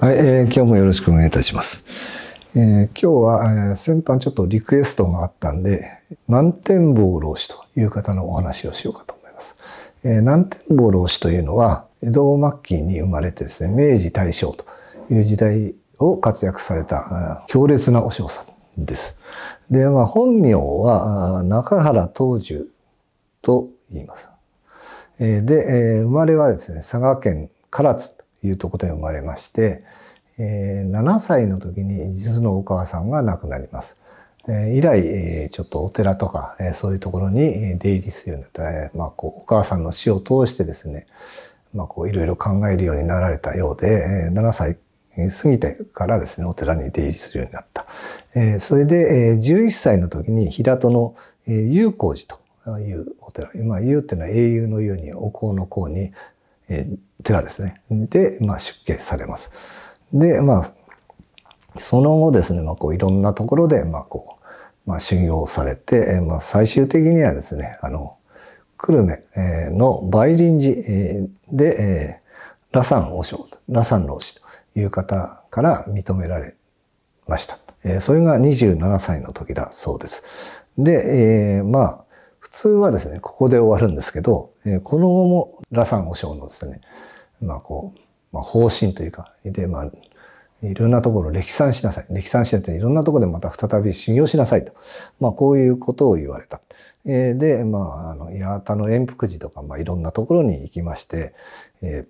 はい、えー、今日もよろしくお願いいたします。えー、今日は、えー、先般ちょっとリクエストがあったんで、南天坊老師という方のお話をしようかと思います。えー、南天坊老師というのは、江戸末期に生まれてですね、明治大正という時代を活躍された強烈なお嬢さんです。で、まあ、本名は中原東樹と言います。で、生まれはですね、佐賀県唐津いうところで生まれまして、えー、7歳の時に実のお母さんが亡くなります。えー、以来、えー、ちょっとお寺とか、えー、そういうところに出入りするようになった、まあ、こうお母さんの死を通してですね、まあ、こういろいろ考えるようになられたようで、えー、7歳過ぎてからですね、お寺に出入りするようになった。えー、それで、えー、11歳の時に平戸の、えー、友光寺というお寺、今、友っていうのは英雄のようにお香の香に、えー、寺ですね。で、まあ、出家されます。で、まあ、その後ですね、まあ、こういろんなところで、まあ、こう、まあ、修行されて、まあ、最終的にはですね、あの、久留米の梅林寺で、羅山和尚、羅山老師という方から認められました。それが27歳の時だそうです。で、まあ、普通はですね、ここで終わるんですけど、えー、この後も羅ン和尚のですね、まあこう、まあ、方針というか、で、まあ、いろんなところ歴散しなさい。歴散しなさい。いろんなところでまた再び修行しなさいと。まあ、こういうことを言われた。えー、で、まあ、あの、八幡の延福寺とか、まあ、いろんなところに行きまして、え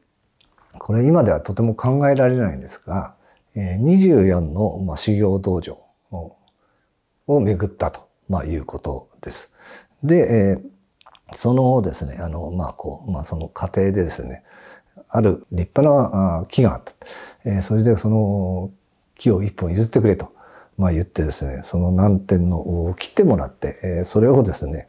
ー、これ今ではとても考えられないんですが、えー、24の、まあ、修行道場を巡ったと、まあ、いうことです。で、えー、そのですね、あの、まあ、こう、まあ、その過程でですね、ある立派な木があった。えー、それでその木を一本譲ってくれと、まあ、言ってですね、その難点のを切ってもらって、えー、それをですね、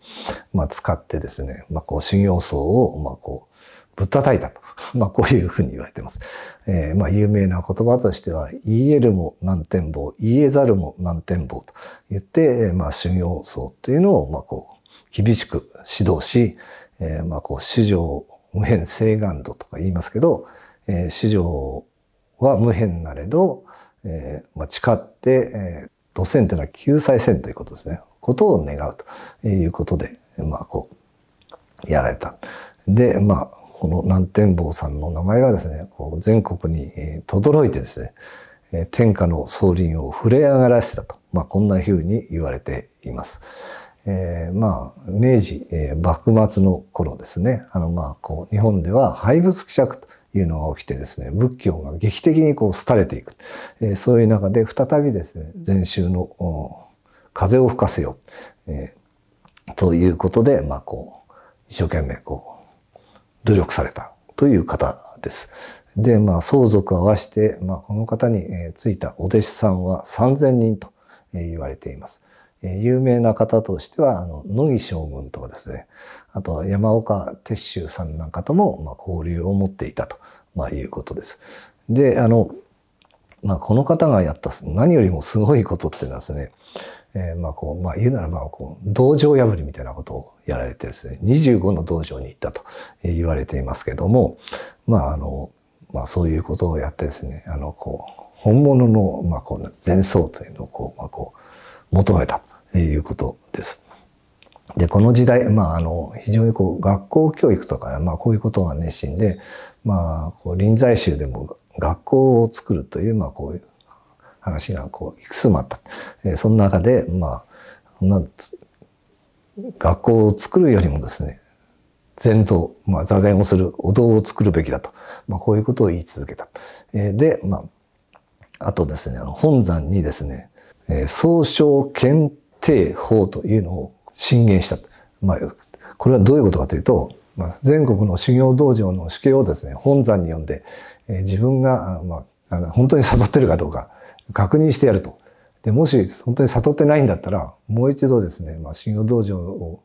まあ、使ってですね、まあ、こう、修行僧を、まあ、こう、ぶったたいたと。まあ、こういうふうに言われてます。えー、まあ、有名な言葉としては、言えるも難点棒、言えざるも難点棒と言って、まあ、修行僧というのを、まあ、こう、厳しく指導し、えー、まあこう、主情無辺性願度とか言いますけど、えー、主は無辺なれど、えー、まあ誓って、えー、土線というのは救済線ということですね。ことを願うということで、まあこう、やられた。で、まあ、この南天坊さんの名前がですね、こう全国に轟いてですね、天下の総輪を触れ上がらせたと、まあ、こんな風に言われています。えー、まあ、明治、えー、幕末の頃ですね。あの、まあ、こう、日本では廃仏希釈というのが起きてですね、仏教が劇的にこう、廃れていく。えー、そういう中で、再びですね、禅宗の、風を吹かせよう。えー、ということで、まあ、こう、一生懸命、こう、努力されたという方です。で、まあ、相続合わせて、まあ、この方に、えついたお弟子さんは3000人と、言われています。え有名な方としては、あの、野木将軍とかですね、あと山岡鉄舟さんなんかとも、ま交流を持っていたと、まいうことです。で、あの、まあ、この方がやった何よりもすごいことっていうのはですね、えー、まあこう、まあ言うならば、こう、道場破りみたいなことをやられてですね、25の道場に行ったと言われていますけども、まああの、まあそういうことをやってですね、あの、こう、本物の、まあこう、前奏というのをこう、まあこう、求めた。いうことです。で、この時代、まあ、あの、非常にこう、学校教育とか、まあ、こういうことが熱心で、まあ、こう、臨済宗でも学校を作るという、まあ、こういう話が、こう、いくつもあった。えその中で、まあ、な学校を作るよりもですね、禅道、まあ、座禅をする、お堂を作るべきだと。まあ、こういうことを言い続けた。えで、まあ、あとですね、あの本山にですね、え総称検定法というのを進言した。まあ、これはどういうことかというと、まあ、全国の修行道場の死刑をですね、本山に呼んで、えー、自分が、まあ、あの本当に悟ってるかどうか確認してやると。で、もし本当に悟ってないんだったら、もう一度ですね、まあ、修行道場を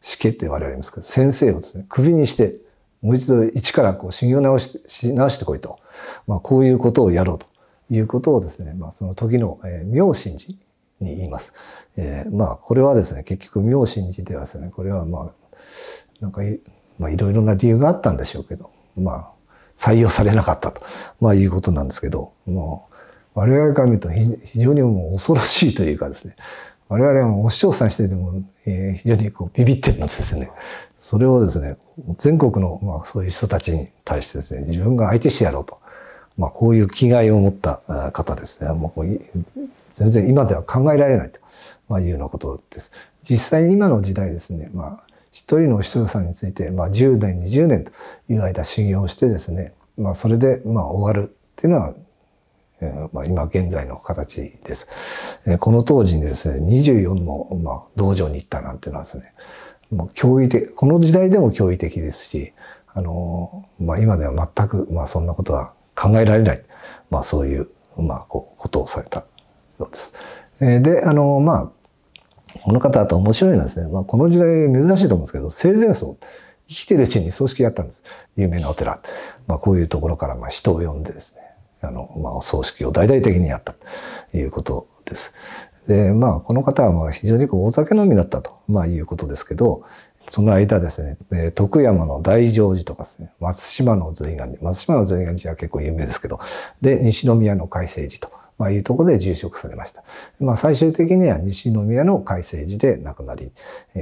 死刑って我々言いますけど、先生をですね、首にして、もう一度一からこう修行直しし直してこいと。まあ、こういうことをやろうということをですね、まあ、その時の、えー、明神寺に言います。えー、まあこれはですね結局妙心寺ではですねこれはまあなんかい,、まあ、いろいろな理由があったんでしょうけどまあ採用されなかったと、まあ、いうことなんですけどもう我々から見ると非常にもう恐ろしいというかですね我々はお師匠さんしてても、えー、非常にこうビビってるんですね。それをですね、全国の、まあ、そういう人たちに対してですね、自分が相手してやろうと。まあ、こういう気概を持った方ですね。もう全然今では考えられないというようなことです。実際に今の時代ですね、まあ、一人のお人さんについて、まあ、10年20年という間修行をしてですね、まあ、それでまあ終わるっていうのは、えー、まあ、今現在の形です。えー、この当時にですね24のまあ道場に行ったなんていうのはですねもう驚異的この時代でも驚異的ですし、あのー、まあ、今では全く、まあ、そんなことは考えられない、まあ、そういう、まあ、こうことをされたこです。えで、あの、まあ、この方と面白いのはですね、まあ、この時代珍しいと思うんですけど、生前葬。生きてるうちに葬式やったんです。有名なお寺。まあ、こういうところから、まあ、人を呼んでですね、あの、まあ、葬式を大々的にやったということです。で、まあ、この方は、まあ、非常にこう、お酒飲みだったと、まあ、いうことですけど、その間ですね、徳山の大乗寺とかですね、松島の随岸寺、松島の随岸寺は結構有名ですけど、で、西宮の海星寺とまあ、いうところで殉職されました。まあ、最終的には西宮の改正寺で亡くなり、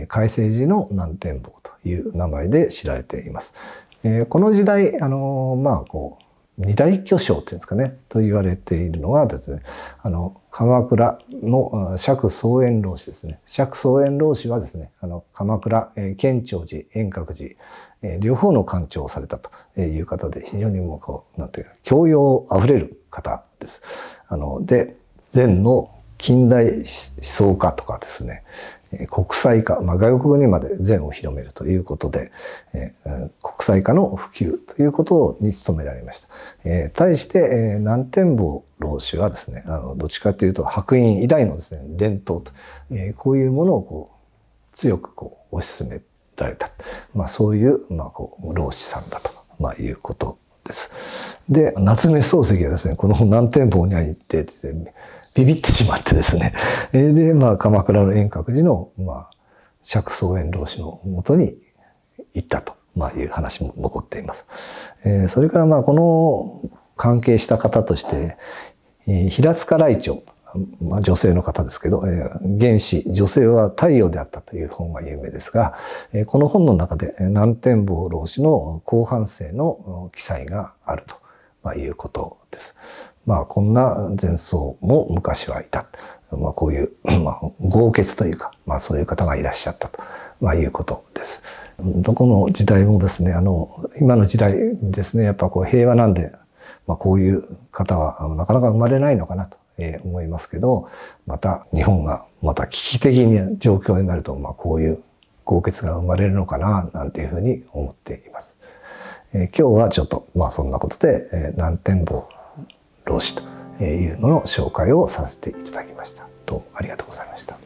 改正寺の南天坊という名前で知られています。えー、この時代、あのー、まあ、こう、二大巨匠っていうんですかね、と言われているのがですね、あの、鎌倉の釈宗円老師ですね。釈宗円老師はですね、あの、鎌倉、えー、県庁寺、遠隔寺、えー、両方の官庁をされたという方で、非常にもうこう、なんていうか、教養あふれる方です。あの、で、禅の近代思想家とかですね、国際化、まあ、外国にまで禅を広めるということで、えー、国際化の普及ということに努められました。えー、対して、えー、南天坊老子はですね、あのどっちかというと白隠以来のですね、伝統と、えー、こういうものをこう強くこう推し進められた、まあ、そういう、まあ、こう老子さんだと、まあ、いうことです。で、夏目漱石がですね、この何店舗に入ってビビってしまってですね。で、まあ、鎌倉の遠隔寺の、まあ、釈宗遠老師のもとに行ったと、まあ、いう話も残っています。えー、それから、まあ、この関係した方として、えー、平塚来長。まあ、女性の方ですけど、えー、原始、女性は太陽であったという本が有名ですが、えー、この本の中で南天坊老子の後半生の記載があると、まあ、いうことです。まあ、こんな前奏も昔はいた。まあ、こういう、まあ、豪傑というか、まあ、そういう方がいらっしゃったと、まあ、いうことです。どこの時代もですね、あの、今の時代ですね、やっぱこう平和なんで、まあ、こういう方はなかなか生まれないのかなと。えー、思いますけど、また日本がまた危機的な状況になると、まあ、こういう豪傑が生まれるのかな、なんていうふうに思っています。えー、今日はちょっと、まあそんなことで、えー、南天坊老師というのの紹介をさせていただきました。どうもありがとうございました。